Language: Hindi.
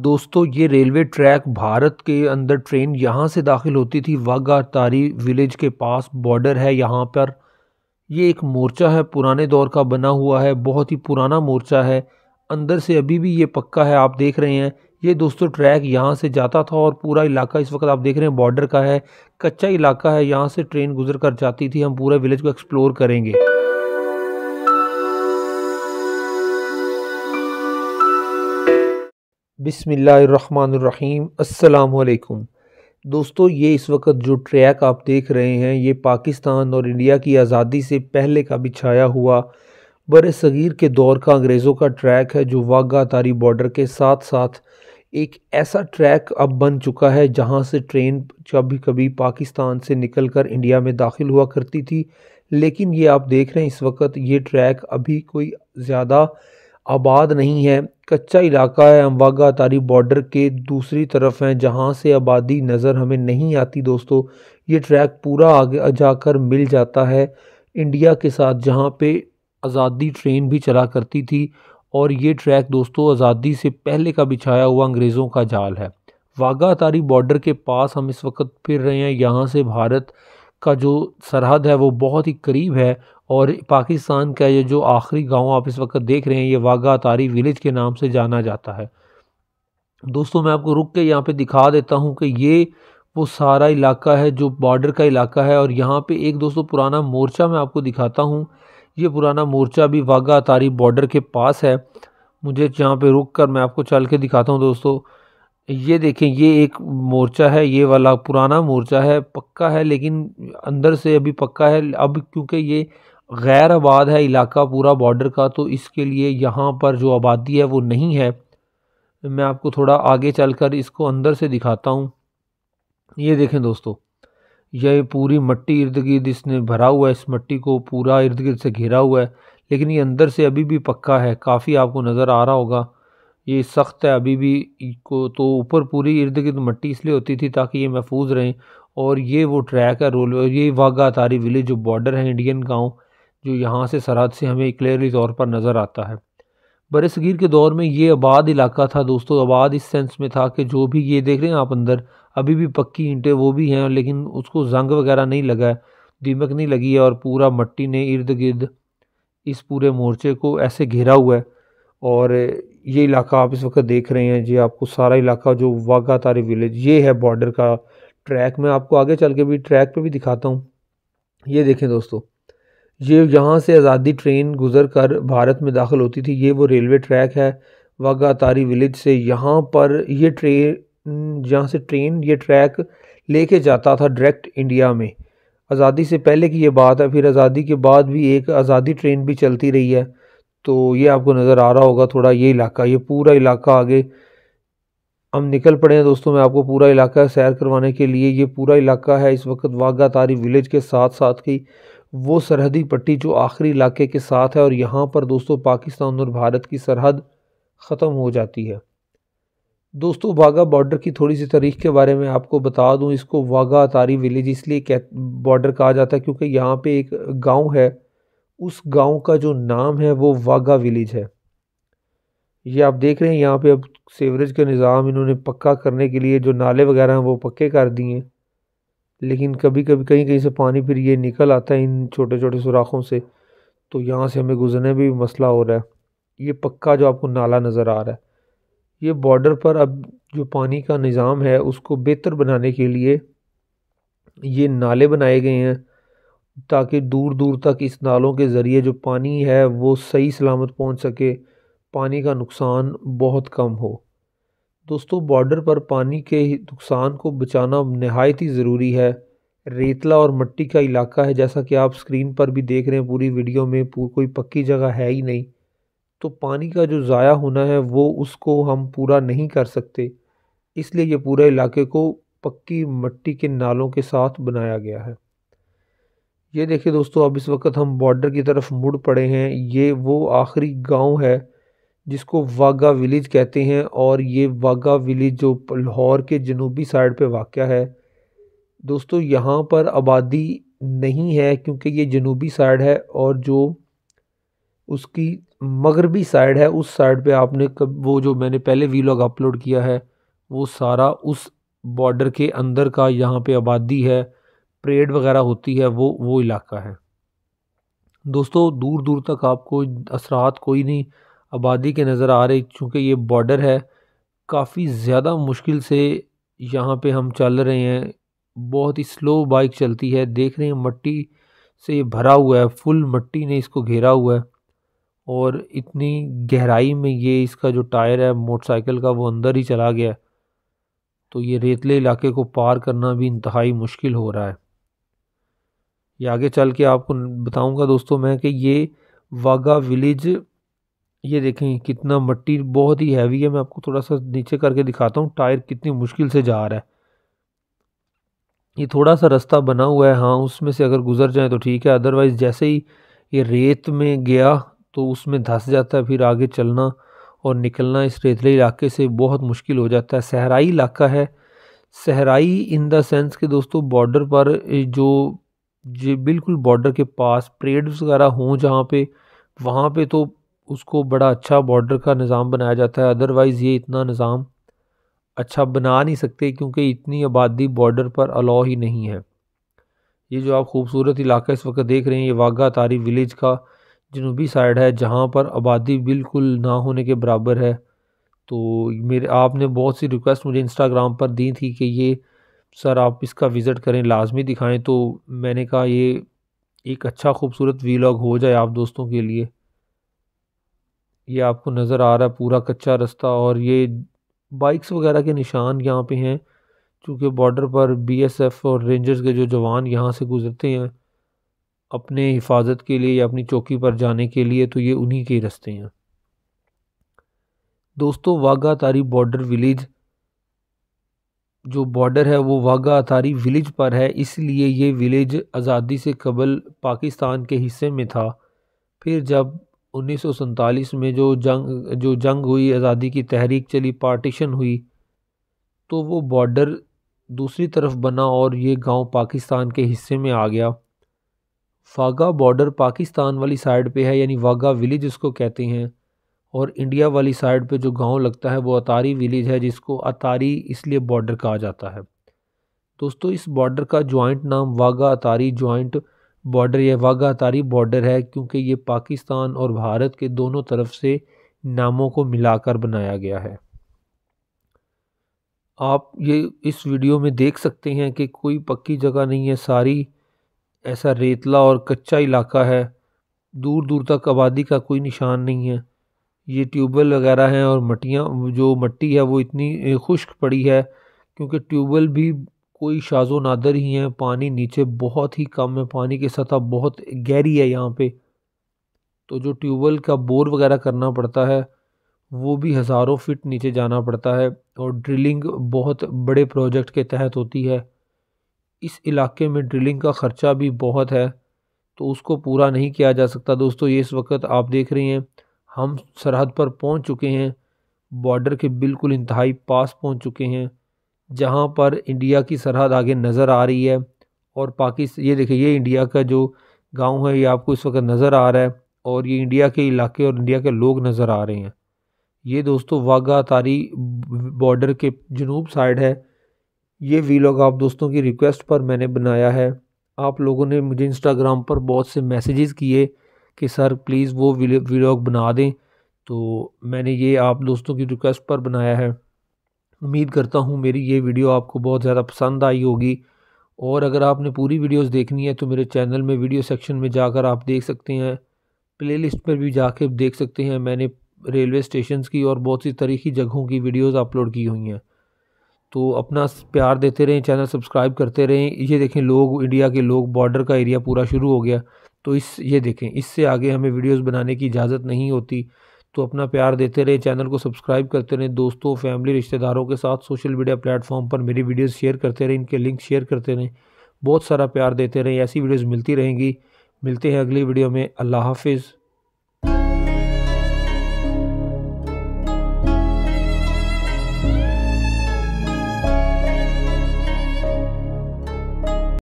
दोस्तों ये रेलवे ट्रैक भारत के अंदर ट्रेन यहाँ से दाखिल होती थी तारी विलेज के पास बॉर्डर है यहाँ पर ये एक मोर्चा है पुराने दौर का बना हुआ है बहुत ही पुराना मोर्चा है अंदर से अभी भी ये पक्का है आप देख रहे हैं ये दोस्तों ट्रैक यहाँ से जाता था और पूरा इलाका इस वक्त आप देख रहे हैं बॉर्डर का है कच्चा इलाका है यहाँ से ट्रेन गुजर कर जाती थी हम पूरा विलेज को एक्सप्लोर करेंगे बिसमीम् अल्लाम दोस्तों ये इस वक्त जो ट्रैक आप देख रहे हैं ये पाकिस्तान और इंडिया की आज़ादी से पहले का बिछाया हुआ बर सग़ीर के दौर का अंग्रेज़ों का ट्रैक है जो वाघा तारी बॉर्डर के साथ साथ एक ऐसा ट्रैक अब बन चुका है जहां से ट्रेन कभी कभी पाकिस्तान से निकलकर इंडिया में दाखिल हुआ करती थी लेकिन ये आप देख रहे हैं इस वक्त ये ट्रैक अभी कोई ज़्यादा आबाद नहीं है कच्चा इलाका है अम्बागा अतारी बॉर्डर के दूसरी तरफ हैं जहाँ से आबादी नज़र हमें नहीं आती दोस्तों ये ट्रैक पूरा आगे जाकर मिल जाता है इंडिया के साथ जहाँ पे आज़ादी ट्रेन भी चला करती थी और ये ट्रैक दोस्तों आज़ादी से पहले का बिछाया हुआ अंग्रेज़ों का जाल है वाघा अतारी बॉर्डर के पास हम इस वक्त फिर रहे हैं यहाँ से भारत का जो सरहद है वो बहुत ही करीब है और पाकिस्तान का ये जो आखिरी गांव आप इस वक्त देख रहे हैं ये वाघा तारी विलेज के नाम से जाना जाता है दोस्तों मैं आपको रुक के यहाँ पे दिखा देता हूँ कि ये वो सारा इलाका है जो बॉर्डर का इलाका है और यहाँ पे एक दोस्तों पुराना मोर्चा मैं आपको दिखाता हूँ ये पुराना मोर्चा भी वाघा अतारी बॉर्डर के पास है मुझे यहाँ पे रुक कर मैं आपको चल के दिखाता हूँ दोस्तों ये देखें ये एक मोर्चा है ये वाला पुराना मोर्चा है पक्का है लेकिन अंदर से अभी पक्का है अब क्योंकि ये गैर आबाद है इलाका पूरा बॉर्डर का तो इसके लिए यहाँ पर जो आबादी है वो नहीं है मैं आपको थोड़ा आगे चलकर इसको अंदर से दिखाता हूँ ये देखें दोस्तों यह पूरी मट्टी इर्द गिर्द इसने भरा हुआ है इस मट्टी को पूरा इर्द गिर्द से घिरा हुआ है लेकिन ये अंदर से अभी भी पक्का है काफ़ी आपको नज़र आ रहा होगा ये सख्त है अभी भी को तो ऊपर पूरी इर्द गिर्द मट्टी इसलिए होती थी ताकि ये महफूज रहें और ये वो ट्रैक है रोल ये तारी विलेज जो बॉर्डर है इंडियन गांव जो यहाँ से सरहद से हमें क्लियरली तौर पर नज़र आता है बरसगीर के दौर में ये आबाद इलाका था दोस्तों आबाद इस सेंस में था कि जो भी ये देख रहे हैं आप अंदर अभी भी पक्की ईंटें वो भी हैं लेकिन उसको जंग वगैरह नहीं लगा है दीमक नहीं लगी है और पूरा मट्टी ने इर्द गिर्द इस पूरे मोर्चे को ऐसे घेरा हुआ है और ये इलाका आप इस वक्त देख रहे हैं जी आपको सारा इलाका जो वाघा तारी विलेज ये है बॉर्डर का ट्रैक मैं आपको आगे चल के भी ट्रैक पे भी दिखाता हूँ ये देखें दोस्तों ये यहाँ से आज़ादी ट्रेन गुज़र कर भारत में दाखिल होती थी ये वो रेलवे ट्रैक है तारी विलेज से यहाँ पर ये ट्रेन यहाँ से ट्रेन ये ट्रैक लेके जाता था डायरेक्ट इंडिया में आज़ादी से पहले की ये बात है फिर आज़ादी के बाद भी एक आज़ादी ट्रेन भी चलती रही है तो ये आपको नज़र आ रहा होगा थोड़ा ये इलाका ये पूरा इलाका आगे हम निकल पड़े हैं दोस्तों मैं आपको पूरा इलाका सैर करवाने के लिए ये पूरा इलाका है इस वक्त तारी विलेज के साथ साथ की वो सरहदी पट्टी जो आखिरी इलाके के साथ है और यहाँ पर दोस्तों पाकिस्तान और भारत की सरहद ख़त्म हो जाती है दोस्तों वाघा बॉर्डर की थोड़ी सी तारीख के बारे में आपको बता दूं इसको वाघा अतारी विलेज इसलिए बॉर्डर कहा जाता है क्योंकि यहाँ पे एक गांव है उस गांव का जो नाम है वो वाघा विलेज है ये आप देख रहे हैं यहाँ पे अब सेवरेज का निज़ाम इन्होंने पक्का करने के लिए जो नाले वगैरह हैं वो पक्के कर दिए लेकिन कभी कभी कहीं कहीं से पानी फिर ये निकल आता है इन छोटे छोटे सुराखों से तो यहाँ से हमें गुजरने भी मसला हो रहा है ये पक्का जो आपको नाला नज़र आ रहा है ये बॉर्डर पर अब जो पानी का निज़ाम है उसको बेहतर बनाने के लिए ये नाले बनाए गए हैं ताकि दूर दूर तक इस नालों के ज़रिए जो पानी है वो सही सलामत पहुंच सके पानी का नुकसान बहुत कम हो दोस्तों बॉर्डर पर पानी के नुकसान को बचाना नहायत ही ज़रूरी है रेतला और मट्टी का इलाका है जैसा कि आप स्क्रीन पर भी देख रहे हैं पूरी वीडियो में कोई पक्की जगह है ही नहीं तो पानी का जो ज़ाया होना है वो उसको हम पूरा नहीं कर सकते इसलिए ये पूरे इलाके को पक्की मट्टी के नालों के साथ बनाया गया है ये देखिए दोस्तों अब इस वक्त हम बॉर्डर की तरफ मुड़ पड़े हैं ये वो आखिरी गांव है जिसको वाघा विलेज कहते हैं और ये वाघा विलेज जो लाहौर के जनूबी साइड पे वाक़ है दोस्तों यहाँ पर आबादी नहीं है क्योंकि ये जनूबी साइड है और जो उसकी मगरबी साइड है उस साइड पे आपने कब वो जो मैंने पहले वीलॉग अपलोड किया है वो सारा उस बॉर्डर के अंदर का यहाँ पे आबादी है परेड वगैरह होती है वो वो इलाका है दोस्तों दूर दूर तक आपको असरात कोई नहीं आबादी के नज़र आ रही चूँकि ये बॉर्डर है काफ़ी ज़्यादा मुश्किल से यहाँ पे हम चल रहे हैं बहुत ही स्लो बाइक चलती है देख रहे हैं मट्टी से भरा हुआ है फुल मट्टी ने इसको घेरा हुआ है और इतनी गहराई में ये इसका जो टायर है मोटरसाइकिल का वो अंदर ही चला गया तो ये रेतले इलाके को पार करना भी इंतहाई मुश्किल हो रहा है ये आगे चल के आपको बताऊंगा दोस्तों मैं कि ये वागा विलेज ये देखें कितना मट्टी बहुत ही हैवी है मैं आपको थोड़ा सा नीचे करके दिखाता हूँ टायर कितनी मुश्किल से जा रहा है ये थोड़ा सा रास्ता बना हुआ है हाँ उसमें से अगर गुजर जाए तो ठीक है अदरवाइज़ जैसे ही ये रेत में गया तो उसमें धंस जाता है फिर आगे चलना और निकलना इस रेतले इलाके से बहुत मुश्किल हो जाता है सहराई इलाका है सहराई इन द सेंस के दोस्तों बॉर्डर पर जो जो बिल्कुल बॉर्डर के पास परेड वगैरह हों जहाँ पे वहाँ पे तो उसको बड़ा अच्छा बॉर्डर का निज़ाम बनाया जाता है अदरवाइज़ ये इतना निज़ाम अच्छा बना नहीं सकते क्योंकि इतनी आबादी बॉर्डर पर अलाउ ही नहीं है ये जो आप खूबसूरत इलाका इस वक्त देख रहे हैं ये वाघा तारी विलेज का जनूबी साइड है जहाँ पर आबादी बिल्कुल ना होने के बराबर है तो मेरे आपने बहुत सी रिक्वेस्ट मुझे इंस्टाग्राम पर दी थी कि ये सर आप इसका विज़िट करें लाजमी दिखाएं तो मैंने कहा ये एक अच्छा खूबसूरत वीलॉग हो जाए आप दोस्तों के लिए ये आपको नज़र आ रहा है पूरा कच्चा रास्ता और ये बाइक्स वगैरह के निशान यहाँ पे हैं चूँकि बॉर्डर पर बीएसएफ और रेंजर्स के जो जवान यहाँ से गुज़रते हैं अपने हिफाजत के लिए या अपनी चौकी पर जाने के लिए तो ये उन्हीं के रास्ते हैं दोस्तों वाघा तारी बॉर्डर विलेज जो बॉर्डर है वो वाघा अतारी विलेज पर है इसलिए ये विलेज आज़ादी से कबल पाकिस्तान के हिस्से में था फिर जब उन्नीस में जो जंग जो जंग हुई आज़ादी की तहरीक चली पार्टीशन हुई तो वो बॉर्डर दूसरी तरफ बना और ये गांव पाकिस्तान के हिस्से में आ गया फागा बॉर्डर पाकिस्तान वाली साइड पे है यानी वागा विलेज इसको कहते हैं और इंडिया वाली साइड पे जो गांव लगता है वो अतारी विलेज है जिसको अतारी इसलिए बॉर्डर कहा जाता है दोस्तों इस बॉर्डर का जॉइंट नाम वागा अतारी जॉइंट बॉर्डर यह वाघातारी बॉर्डर है क्योंकि ये पाकिस्तान और भारत के दोनों तरफ से नामों को मिलाकर बनाया गया है आप ये इस वीडियो में देख सकते हैं कि कोई पक्की जगह नहीं है सारी ऐसा रेतला और कच्चा इलाका है दूर दूर तक आबादी का कोई निशान नहीं है ये ट्यूबवेल वगैरह हैं और मटियाँ जो मट्टी है वो इतनी खुश्क पड़ी है क्योंकि ट्यूबवेल भी कोई शाजो नादर ही हैं पानी नीचे बहुत ही कम है पानी की सतह बहुत गहरी है यहाँ पे तो जो ट्यूबवेल का बोर वगैरह करना पड़ता है वो भी हज़ारों फिट नीचे जाना पड़ता है और ड्रिलिंग बहुत बड़े प्रोजेक्ट के तहत होती है इस इलाके में ड्रिलिंग का ख़र्चा भी बहुत है तो उसको पूरा नहीं किया जा सकता दोस्तों ये इस वक्त आप देख रहे हैं हम सरहद पर पहुंच चुके हैं बॉर्डर के बिल्कुल इंतहाई पास पहुंच चुके हैं जहाँ पर इंडिया की सरहद आगे नज़र आ रही है और पाकिस्तान ये देखिए ये इंडिया का जो गांव है ये आपको इस वक्त नज़र आ रहा है और ये इंडिया के इलाके और इंडिया के लोग नज़र आ रहे हैं ये दोस्तों वाघा तारी बॉर्डर के जनूब साइड है ये वीलॉग आप दोस्तों की रिक्वेस्ट पर मैंने बनाया है आप लोगों ने मुझे इंस्टाग्राम पर बहुत से मैसेजेस किए कि सर प्लीज़ वो वीलॉग बना दें तो मैंने ये आप दोस्तों की रिक्वेस्ट पर बनाया है उम्मीद करता हूँ मेरी ये वीडियो आपको बहुत ज़्यादा पसंद आई होगी और अगर आपने पूरी वीडियोस देखनी है तो मेरे चैनल में वीडियो सेक्शन में जाकर आप देख सकते हैं प्लेलिस्ट पर भी जाकर देख सकते हैं मैंने रेलवे स्टेशन की और बहुत सी तरीक़ी जगहों की वीडियोज़ अपलोड की हुई हैं तो अपना प्यार देते रहें चैनल सब्सक्राइब करते रहें ये देखें लोग इंडिया के लोग बॉर्डर का एरिया पूरा शुरू हो गया तो इस ये देखें इससे आगे हमें वीडियोस बनाने की इजाज़त नहीं होती तो अपना प्यार देते रहे चैनल को सब्सक्राइब करते रहें दोस्तों फैमिली रिश्तेदारों के साथ सोशल मीडिया प्लेटफॉर्म पर मेरी वीडियोस शेयर करते रहें इनके लिंक शेयर करते रहें बहुत सारा प्यार देते रहें ऐसी वीडियोस मिलती रहेंगी मिलते हैं अगली वीडियो में अल्लाह हाफिज़